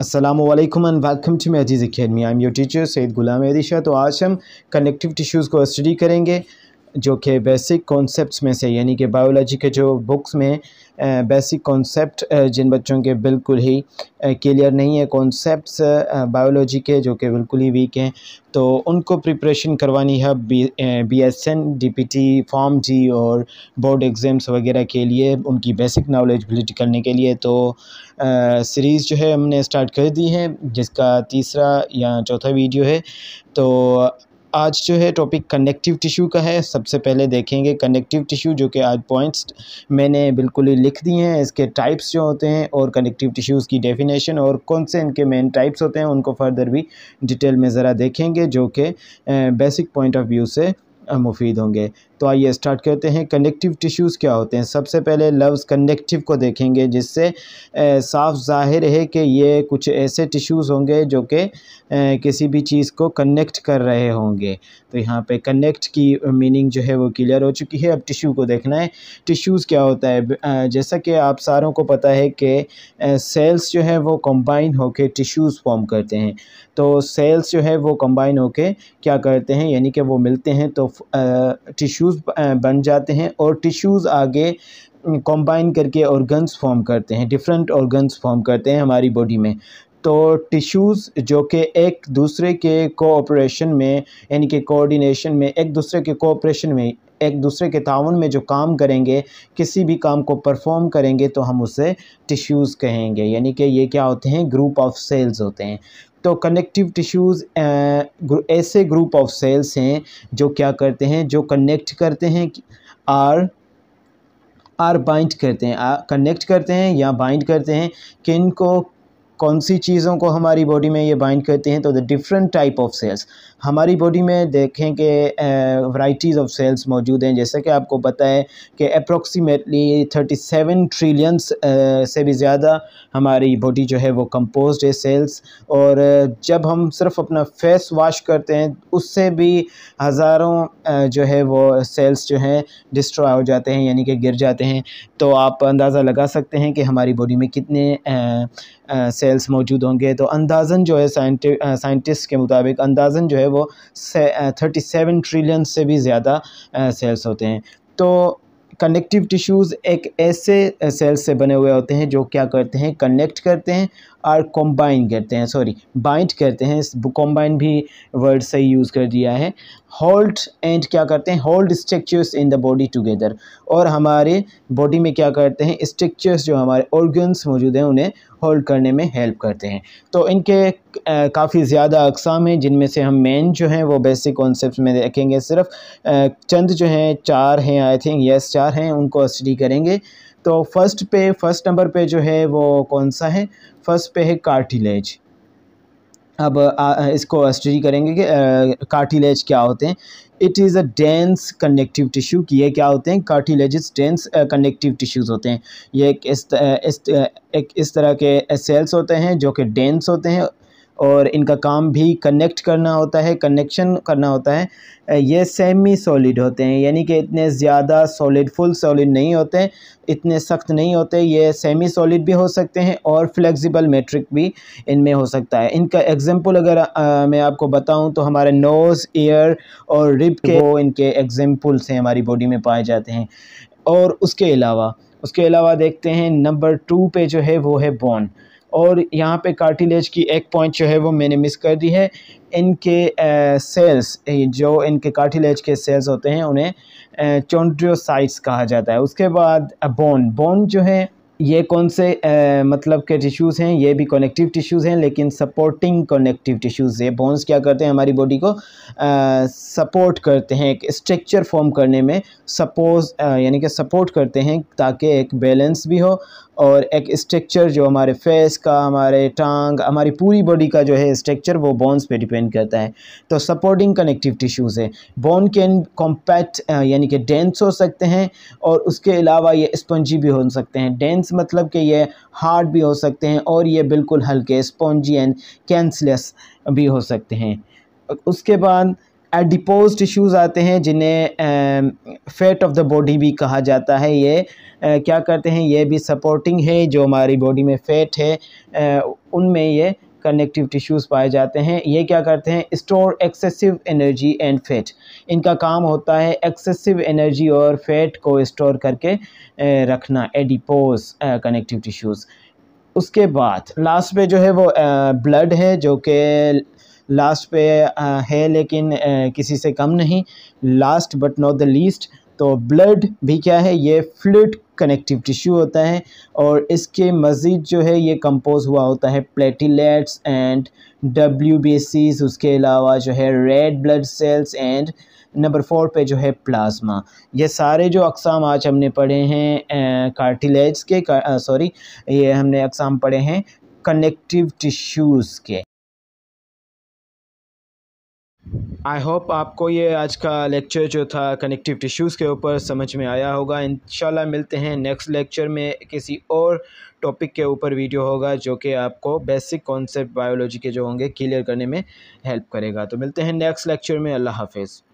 Aslam and welcome to मैजीज़ academy I am your teacher Syed Ghulam Arisha तो आज हम कनेक्टिव टिश्यूज़ को स्टडी करेंगे जो कि बेसिक कॉन्सेप्ट्स में से यानी कि बायोलॉजी के जो बुक्स में बेसिक कॉन्सेप्ट जिन बच्चों के बिल्कुल ही क्लियर नहीं है कॉन्सेप्ट्स बायोलॉजी के जो कि बिल्कुल ही वीक हैं तो उनको प्रिपरेशन करवानी है B B S N D P T form जी और बोर्ड एग्ज़ाम्स वगैरह के लिए उनकी बेसिक नॉलेज बिल्ड करने के लिए तो सीरीज़ जो है हमने स्टार्ट कर दी है जिसका तीसरा या चौथा वीडियो है तो आज जो है टॉपिक कनेक्टिव टिश्यू का है सबसे पहले देखेंगे कनेक्टिव टिश्यू जो कि आज पॉइंट्स मैंने बिल्कुल ही लिख दिए हैं इसके टाइप्स जो होते हैं और कनेक्टिव टिश्यूज़ की डेफिनेशन और कौन से इनके मेन टाइप्स होते हैं उनको फर्दर भी डिटेल में ज़रा देखेंगे जो कि बेसिक पॉइंट ऑफ व्यू से मुफीद होंगे तो आइए स्टार्ट करते हैं कनेक्टिव टिश्यूज़ क्या होते हैं सबसे पहले लव्स कनेक्टिव को देखेंगे जिससे साफ जाहिर है कि ये कुछ ऐसे टिश्यूज़ होंगे जो कि किसी भी चीज़ को कनेक्ट कर रहे होंगे तो यहाँ पे कनेक्ट की मीनिंग जो है वो क्लियर हो चुकी है अब टिश्यू को देखना है टिश्यूज़ क्या होता है जैसा कि आप सारों को पता है कि सेल्स जो है वो कंबाइन होके टिश्यूज़ फॉर्म करते हैं तो सेल्स जो है वो कम्बाइन होकर क्या करते हैं यानी कि वो मिलते हैं तो टिश्यूज़ टिश्यूज़ uh, बन जाते हैं और टिश्यूज़ आगे कंबाइन um, करके ऑर्गन्स फॉर्म करते हैं डिफरेंट ऑर्गन्स फॉर्म करते हैं हमारी बॉडी में तो टिश्यूज़ जो कि एक दूसरे के कोऑपरेशन में यानी कि कोऑर्डिनेशन में एक दूसरे के कोऑपरेशन में एक दूसरे के तावन में जो काम करेंगे किसी भी काम को परफॉर्म करेंगे तो हम उसे टिश्यूज़ कहेंगे यानी कि ये क्या होते हैं ग्रुप ऑफ सेल्स होते हैं तो कनेक्टिव टिश्यूज़ ऐसे ग्रुप ऑफ सेल्स हैं जो क्या करते हैं जो कनेक्ट करते हैं आर आर बाइंड करते हैं कनेक्ट करते हैं या बाइंड करते हैं किन को कौन सी चीज़ों को हमारी बॉडी में ये बाइंड करते हैं तो the different type of cells हमारी बॉडी में देखें कि वराइटीज़ ऑफ सेल्स मौजूद हैं जैसे कि आपको पता है कि अप्रोक्सीमेटली थर्टी सेवन ट्रिलियंस से भी ज़्यादा हमारी बॉडी जो है वो कंपोज है सेल्स और जब हम सिर्फ अपना फेस वॉश करते हैं उससे भी हज़ारों जो है वो सेल्स जो हैं डिस्ट्रॉय हो जाते हैं यानी कि गिर जाते हैं तो आप अंदाज़ा लगा सकते हैं कि हमारी बॉडी में कितने सेल्स सेल्स मौजूद होंगे तो अंदाजन जो है साइंटिस्ट के मुताबिक अंदाजन जो है वो थर्टी सेवन ट्रिलियन से भी ज़्यादा सेल्स होते हैं तो कनेक्टिव टिश्यूज़ एक ऐसे सेल्स से बने हुए होते हैं जो क्या करते हैं कनेक्ट करते हैं आर कॉम्बाइन करते हैं सॉरी बाइंड करते हैं कॉम्बाइन भी वर्ड सही यूज़ कर दिया है होल्ड एंड क्या करते हैं hold structures in the body together और हमारे बॉडी में क्या करते हैं स्ट्रक्चर्स जो हमारे ऑर्गन्स मौजूद हैं उन्हें होल्ड करने में हेल्प करते हैं तो इनके काफ़ी ज़्यादा अकसाम हैं जिनमें से हम मेन जो हैं वो बेसिक कॉन्सेप्ट में देखेंगे सिर्फ चंद जो हैं चार हैं आई थिंक यस चार हैं उनको स्टडी करेंगे तो फर्स्ट पे फर्स्ट नंबर पे जो है वो कौन सा है फर्स्ट पे है कार्टिलेज अब आ, इसको स्टडी करेंगे कि कार्टिलेज क्या होते हैं it is a dense connective tissue कि ये क्या होते हैं कार्टिलेज डेंस कनेक्टिव टिश्यूज़ होते हैं ये एक इस, इस, एक इस तरह के सेल्स होते हैं जो कि डेंस होते हैं और इनका काम भी कनेक्ट करना होता है कनेक्शन करना होता है ये सेमी सॉलिड होते हैं यानी कि इतने ज़्यादा सॉलिड फुल सॉलिड नहीं होते इतने सख्त नहीं होते ये सेमी सॉलिड भी हो सकते हैं और फ्लेक्सिबल मेट्रिक भी इनमें हो सकता है इनका एग्जांपल अगर आ, मैं आपको बताऊं तो हमारे नोज़ ईयर और रिब के वो इनके एग्जांपल्स हैं हमारी बॉडी में पाए जाते हैं और उसके अलावा उसके अलावा देखते हैं नंबर टू पर जो है वो है बॉन और यहाँ पे कार्टिलेज की एक पॉइंट जो है वो मैंने मिस कर दी है इनके सेल्स जो इनके कार्टिलेज के सेल्स होते हैं उन्हें चोन्ड्रियोसाइट्स कहा जाता है उसके बाद बोन बोन जो है ये कौन से आ, मतलब के टिश्यूज़ हैं ये भी कनेक्टिव टिश्यूज़ हैं लेकिन सपोर्टिंग कनेक्टिव टिश्यूज़ है बोन्स क्या करते हैं हमारी बॉडी को सपोर्ट करते हैं एक स्ट्रक्चर फॉर्म करने में सपोज यानी कि सपोर्ट करते हैं ताकि एक बैलेंस भी हो और एक स्ट्रक्चर जो हमारे फेस का हमारे टांग हमारी पूरी बॉडी का जो है स्ट्रक्चर वो बोन्स पे डिपेंड करता है तो सपोर्टिंग कनेक्टिव टिश्यूज़ है बोन कैन कॉम्पैक्ट यानी कि डेंस हो सकते हैं और उसके अलावा ये स्पंजी भी हो सकते हैं डेंस मतलब कि ये हार्ड भी हो सकते हैं और ये बिल्कुल हल्के स्पॉन्जी एंड कैंसलेस भी हो सकते हैं उसके बाद एडिपोज टिश्यूज़ आते हैं जिन्हें फैट ऑफ द बॉडी भी कहा जाता है ये आ, क्या करते हैं ये भी सपोर्टिंग है जो हमारी बॉडी में फैट है उनमें ये कनेक्टिव टिश्यूज़ पाए जाते हैं ये क्या करते हैं store excessive energy and fat इनका काम होता है एक्सेसिव एनर्जी और फैट को स्टोर करके रखना एडिपोज कनेक्टिव टिश्यूज़ उसके बाद लास्ट पे जो है वो ब्लड है जो कि लास्ट पे है लेकिन किसी से कम नहीं last but not the least तो ब्लड भी क्या है ये फ्लूड कनेक्टिव टिश्यू होता है और इसके मज़ीद जो है ये कंपोज हुआ होता है प्लेटिलेट्स एंड डब्ल्यू उसके अलावा जो है red blood cells and number four पे जो है प्लाज्मा ये सारे जो अकसाम आज हमने पढ़े हैं कार्टिलेज के सॉरी ये हमने अकसाम पढ़े हैं कनेक्टिव टिश्यूज़ के आई होप आपको ये आज का लेक्चर जो था कनेक्टिव टिश्यूज़ के ऊपर समझ में आया होगा इन मिलते हैं नेक्स्ट लेक्चर में किसी और टॉपिक के ऊपर वीडियो होगा जो कि आपको बेसिक कॉन्सेप्ट बायोलॉजी के जो होंगे क्लियर करने में हेल्प करेगा तो मिलते हैं नेक्स्ट लेक्चर में अल्लाह हाफिज़